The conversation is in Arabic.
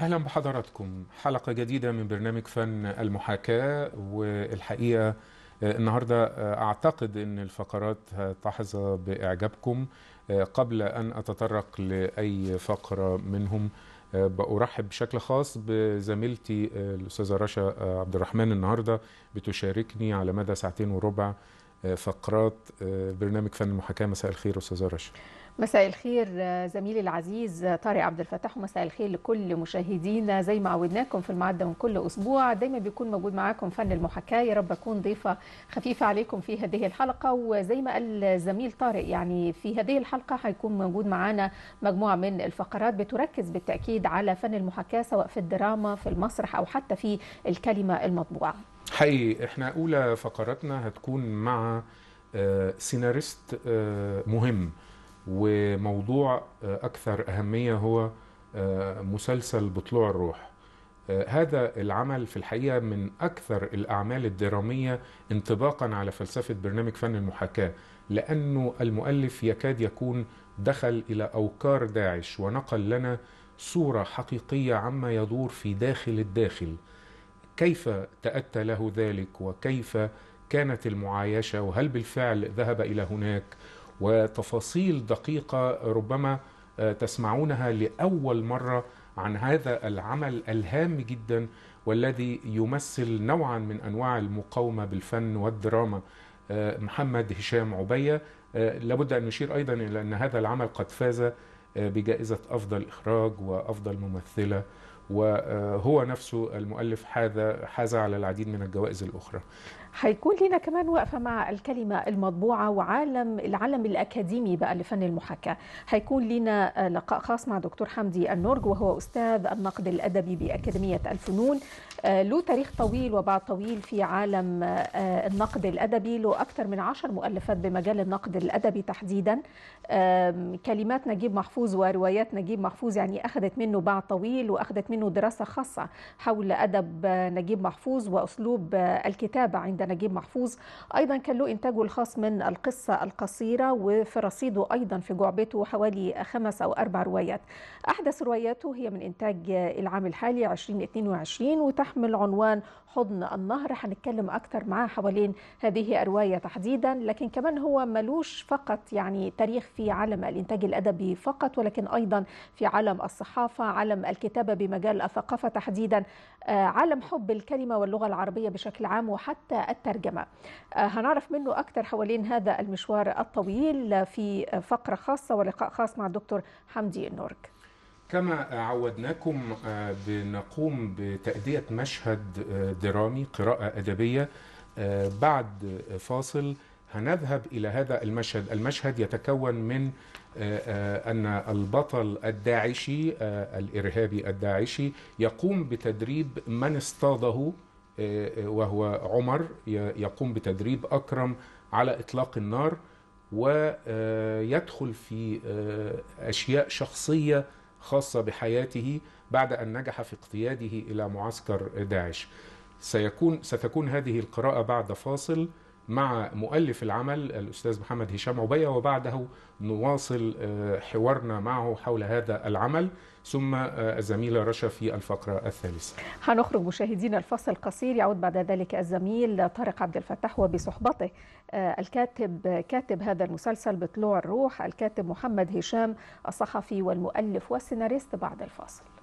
اهلا بحضراتكم حلقه جديده من برنامج فن المحاكاه والحقيقه آه، النهارده آه، اعتقد ان الفقرات هتحظى باعجابكم آه، قبل ان اتطرق لاي فقره منهم بارحب بشكل خاص بزميلتي الاستاذه رشا عبد الرحمن النهارده بتشاركني على مدى ساعتين وربع آه، فقرات آه، برنامج فن المحاكاه مساء الخير استاذه رشا مساء الخير آه، زميلي العزيز طارق عبد الفتاح ومساء الخير لكل مشاهدينا زي ما عودناكم في المعدة من كل أسبوع دايما بيكون موجود معاكم فن المحاكاة يا رب أكون ضيفة خفيفة عليكم في هذه الحلقة وزي ما قال زميل طارق يعني في هذه الحلقة هيكون موجود معانا مجموعة من الفقرات بتركز بالتأكيد على فن المحاكاة سواء في الدراما في المسرح أو حتى في الكلمة المطبوعة حقيقي احنا اولى فقراتنا هتكون مع آه، سيناريست آه، مهم وموضوع آه، اكثر اهميه هو مسلسل بطلوع الروح هذا العمل في الحقيقه من اكثر الاعمال الدراميه انطباقا على فلسفه برنامج فن المحاكاه لانه المؤلف يكاد يكون دخل الى اوكار داعش ونقل لنا صوره حقيقيه عما يدور في داخل الداخل كيف تأتى له ذلك وكيف كانت المعايشة وهل بالفعل ذهب إلى هناك وتفاصيل دقيقة ربما آه، تسمعونها لأول مرة عن هذا العمل الهام جدا والذي يمثل نوعا من أنواع المقاومة بالفن والدراما آه، محمد هشام عبية آه، لابد أن نشير أيضا إلى أن هذا العمل قد فاز بجائزة أفضل إخراج وأفضل ممثلة وهو نفسه المؤلف هذا حاز على العديد من الجوائز الأخرى هيكون لنا كمان وقفة مع الكلمة المطبوعة وعالم العالم الأكاديمي بقى لفن المحاكاة هيكون لنا لقاء خاص مع دكتور حمدي النورج وهو أستاذ النقد الأدبي بأكاديمية الفنون آه، له تاريخ طويل وبعد طويل في عالم آه، النقد الأدبي له أكثر من عشر مؤلفات بمجال النقد الأدبي تحديدا كلمات نجيب محفوظ وروايات نجيب محفوظ يعني أخذت منه بعد طويل وأخذت منه منه دراسة خاصة حول أدب نجيب محفوظ وأسلوب الكتابة عند نجيب محفوظ أيضا كان له إنتاجه الخاص من القصة القصيرة وفي رصيده أيضا في جعبته حوالي خمس أو أربع روايات أحدث رواياته هي من إنتاج العام الحالي 2022 وتحمل عنوان حضن النهر هنتكلم أكثر معاه حوالين هذه الرواية تحديدا لكن كمان هو ملوش فقط يعني تاريخ في عالم الإنتاج الأدبي فقط ولكن أيضا في عالم الصحافة عالم الكتابة بمجال مجال الثقافة تحديدا آه، عالم حب الكلمة واللغة العربية بشكل عام وحتى الترجمة آه، هنعرف منه أكثر حوالين هذا المشوار الطويل في فقرة خاصة ولقاء خاص مع الدكتور حمدي النورك كما عودناكم آه، بنقوم بتأدية مشهد درامي قراءة أدبية بعد فاصل هنذهب إلى هذا المشهد المشهد يتكون من آه، آه، أن البطل الداعشي آه، الإرهابي الداعشي يقوم بتدريب من اصطاده وهو عمر يقوم بتدريب أكرم على إطلاق النار ويدخل في أشياء شخصية خاصة بحياته بعد أن نجح في اقتياده إلى معسكر داعش سيكون ستكون هذه القراءة بعد فاصل مع مؤلف العمل الأستاذ محمد هشام عبية وبعده نواصل آه، حوارنا معه حول هذا العمل ثم آه، الزميلة رشا في الفقرة الثالثة هنخرج مشاهدينا الفصل قصير يعود بعد ذلك الزميل طارق عبد الفتاح وبصحبته آه، الكاتب كاتب هذا المسلسل بطلوع الروح الكاتب محمد هشام الصحفي والمؤلف والسيناريست بعد الفاصل